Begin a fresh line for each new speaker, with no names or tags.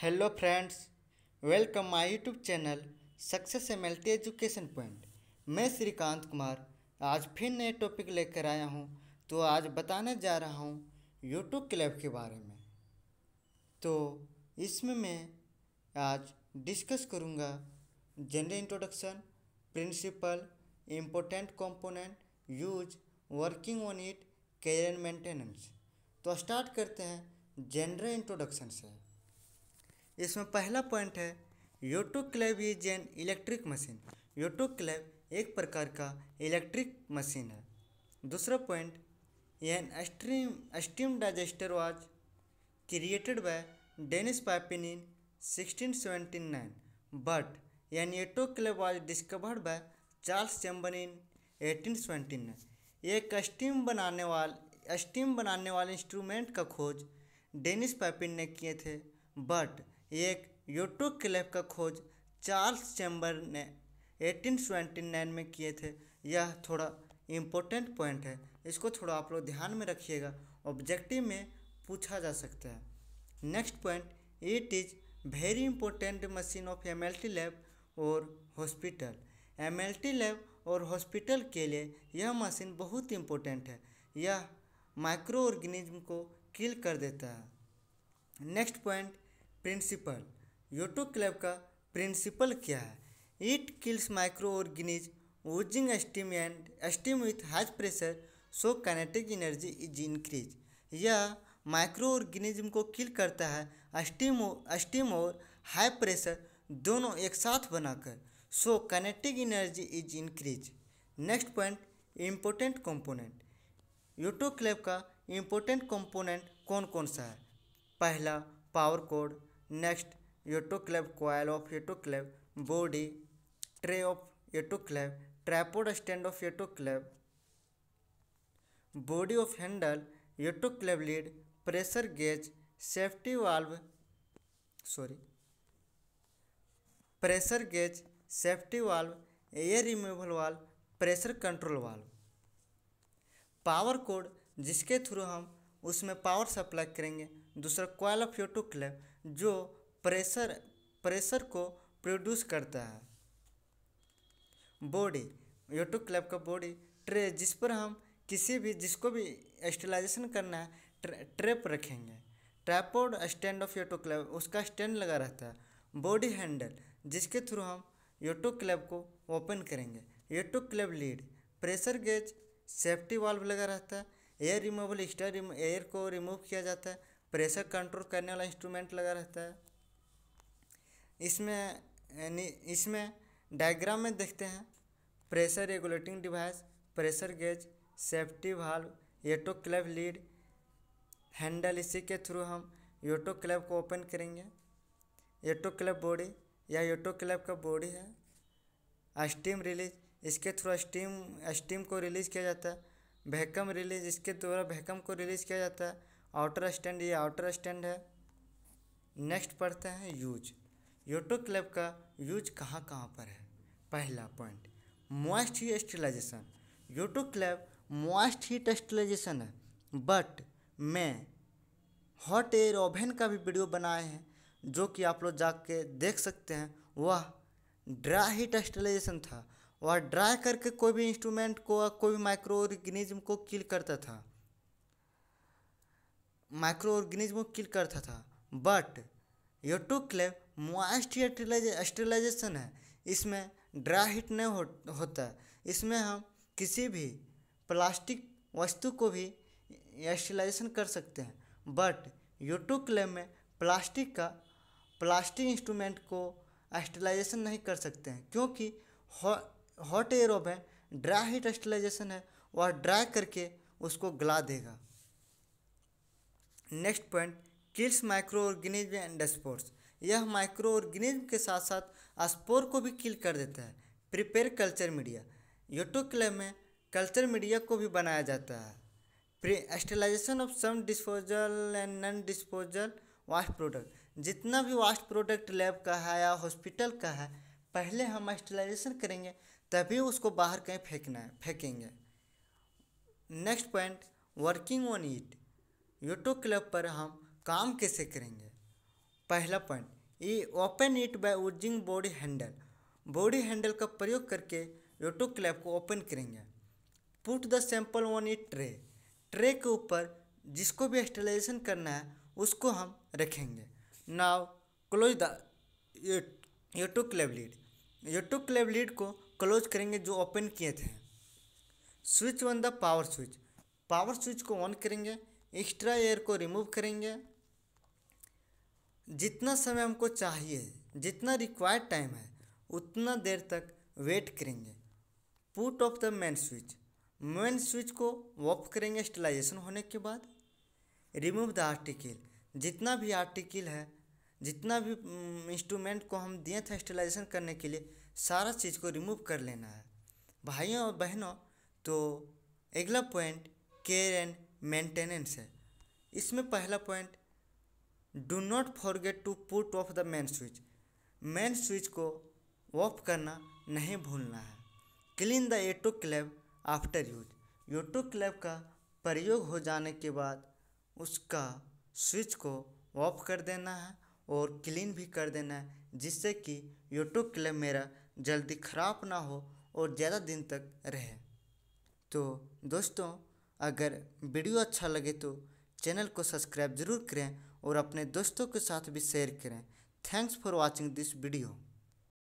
hello friends welcome my YouTube channel success M education point मैं श्रीकांत कुमार आज फिर नए टॉपिक लेकर आया हूं तो आज बताने जा रहा हूं यूट्यूब क्लब के बारे में तो इसमें मैं आज डिस्कस करूंगा general introduction principle important component use working on it career maintenance तो स्टार्ट करते हैं जनरल इंट्रोडक्शन से इसमें पहला पॉइंट है autoclave is an electric machine autoclave एक प्रकार का इलेक्ट्रिक मशीन है दूसरा point an steam steam digester was created by Denis Papin in but an clave was discovered by Charles Chamber in 1829 एक steam बनाने वाल steam बनाने वाले इंस्ट्रूमेंट का खोज डेनिस पैपिन ने किए थे बट एक यूट्यूब क्लैप का खोज चार्ल्स चैम्बर ने 1829 में किए थे यह थोड़ा इम्पोर्टेंट पॉइंट है इसको थोड़ा आप लोग ध्यान में रखिएगा ऑब्जेक्टिव में पूछा जा सकता है next point it is very important machine of M lab और हॉस्पिटल एम लैब और हॉस्पिटल के लिए यह मशीन बहुत इम्पोर्टेंट है यह माइक्रो ऑर्गेनिज्म को किल कर देता है next point principle autoclave का प्रिंसिपल क्या है it kills micro organism using steam and steam with high pressure so kinetic energy is increase यह माइक्रो ऑर्गेनिज्म को किल करता है स्टीम स्टीम और हाई प्रेशर दोनों एक साथ बनाकर so kinetic energy is increase next point important component clave का इम्पोर्टेंट कंपोनेंट कौन कौन सा है पहला power cord next autoclave coil of autoclave body tray of autoclave tripod stand of autoclave body of handle autoclave lid pressure gauge safety valve sorry pressure gauge safety valve air removal valve pressure control valve power cord जिसके through हम उसमें power supply करेंगे दूसरा coil of यूटोक्लेव जो pressure pressure को produce करता है body autoclave का बॉडी ट्रे जिस पर हम किसी भी जिसको भी स्टिलाइजेशन करना है ट्रे, ट्रेप रखेंगे tripod stand of autoclave उसका स्टैंड लगा रहता है बॉडी हैंडल जिसके थ्रू हम यूट्यूब क्लब को ओपन करेंगे autoclave lid pressure gauge safety valve लगा रहता है एयर रिमूवल स्टर एयर को रिमूव किया जाता है प्रेशर कंट्रोल करने वाला इंस्ट्रूमेंट लगा रहता है इसमें इसमें डायग्राम में देखते हैं pressure regulating device pressure gauge safety valve autoclave lid handle इसी के थ्रू हम योटो क्लब को ओपन करेंगे एटो क्लब बॉडी या योटो क्लब का बॉडी है स्टीम रिलीज इसके थ्रू स्टीम स्टीम को रिलीज़ किया जाता है भैकम रिलीज इसके द्वारा भैकम को रिलीज़ किया जाता है आउटर स्टैंड ये आउटर स्टैंड है नेक्स्ट पढ़ते हैं यूज यूटो क्लब का यूज कहाँ कहाँ पर है पहला point moist heat sterilization autoclave moist heat sterilization है बट मैं हॉट एयर ओवन का भी वीडियो बनाए हैं जो कि आप लोग जाके देख सकते हैं वह ड्राई ही स्टिलाइजेशन था वह ड्राई करके कोई भी इंस्ट्रूमेंट को कोई भी माइक्रो ऑर्गेनिज्म को किल करता था माइक्रो ऑर्गेनिज्म को किल करता था but autoclave moist sterilization है इसमें ड्राई हीट नहीं हो, होता इसमें हम किसी भी प्लास्टिक वस्तु को भी स्टेलाइजेशन कर सकते हैं बट यूटू क्लेम में प्लास्टिक का प्लास्टिक इंस्ट्रूमेंट को स्टेलाइजेशन नहीं कर सकते हैं क्योंकि हॉट एयर है ड्राई हीट स्टेलाइजेशन है वह ड्राई करके उसको गला देगा next point kills micro organism and spores यह माइक्रो ऑर्गेनिज्म के साथ साथ स्पोर को भी किल कर देता है प्रिपेयर कल्चर मीडिया योटोक्लेव में कल्चर मीडिया को भी बनाया जाता है pre sterilization of some disposal and non disposal waste product जितना भी वास्ट प्रोडक्ट लैब का है या हॉस्पिटल का है पहले हम स्टेलाइजेशन करेंगे तभी उसको बाहर कहीं फेंकना है फेंकेंगे next point working on it autoclave पर हम काम कैसे करेंगे पहला पॉइंट ये open it by using body handle body handle का प्रयोग करके यूट्यूब क्लब को ओपन करेंगे put the sample on it tray tray के ऊपर जिसको भी स्टेलाइजेशन करना है उसको हम रखेंगे now close the autoclave lid autoclave lid को क्लोज करेंगे जो ओपन किए थे switch on the power switch power switch को ऑन करेंगे एक्स्ट्रा एयर को रिमूव करेंगे जितना समय हमको चाहिए जितना रिक्वायर्ड टाइम है उतना देर तक वेट करेंगे put off the main switch main switch को ऑफ करेंगे स्टलाइजेशन होने के बाद रिमूव द आर्टिकल जितना भी आर्टिकल है जितना भी इंस्ट्रूमेंट को हम दिए थे स्टलाइजेशन करने के लिए सारा चीज़ को रिमूव कर लेना है भाइयों और बहनों तो अगला पॉइंट केयर एंड मेंटेनेंस है इसमें पहला point do not forget to put off the main switch main switch को ऑफ करना नहीं भूलना है clean the autoclave after use autoclave का प्रयोग हो जाने के बाद उसका स्विच को ऑफ कर देना है और क्लीन भी कर देना है जिससे कि योटो क्लेव मेरा जल्दी ख़राब ना हो और ज़्यादा दिन तक रहे तो दोस्तों अगर वीडियो अच्छा लगे तो चैनल को सब्सक्राइब जरूर करें और अपने दोस्तों के साथ भी शेयर करें thanks for watching this video